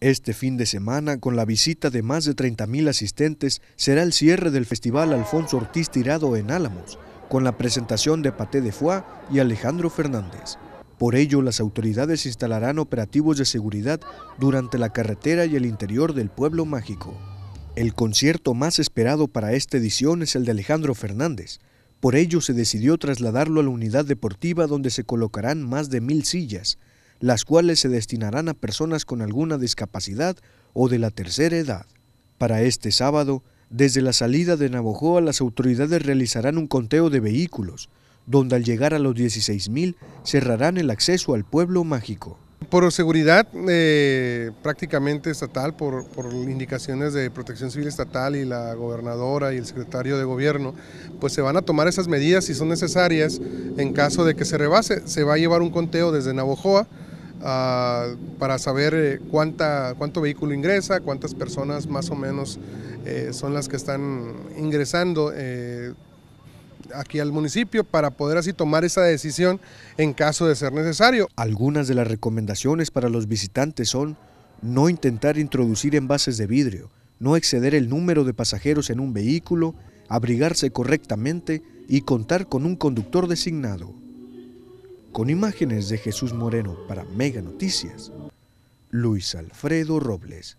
Este fin de semana, con la visita de más de 30.000 asistentes, será el cierre del Festival Alfonso Ortiz Tirado en Álamos, con la presentación de Paté de Foix y Alejandro Fernández. Por ello, las autoridades instalarán operativos de seguridad durante la carretera y el interior del pueblo mágico. El concierto más esperado para esta edición es el de Alejandro Fernández. Por ello, se decidió trasladarlo a la unidad deportiva donde se colocarán más de mil sillas, las cuales se destinarán a personas con alguna discapacidad o de la tercera edad. Para este sábado, desde la salida de Navojoa, las autoridades realizarán un conteo de vehículos, donde al llegar a los 16.000 cerrarán el acceso al pueblo mágico. Por seguridad eh, prácticamente estatal, por, por, indicaciones de Protección Civil Estatal y la gobernadora y el secretario de gobierno, pues se van a tomar esas medidas si son necesarias en caso de que se rebase. Se va a llevar un conteo desde Navojoa, Ah, para saber eh, cuánta, cuánto vehículo ingresa, cuántas personas más o menos eh, son las que están ingresando eh, aquí al municipio para poder así tomar esa decisión en caso de ser necesario. Algunas de las recomendaciones para los visitantes son no intentar introducir envases de vidrio, no exceder el número de pasajeros en un vehículo, abrigarse correctamente y contar con un conductor designado. Con imágenes de Jesús Moreno para Mega Noticias, Luis Alfredo Robles.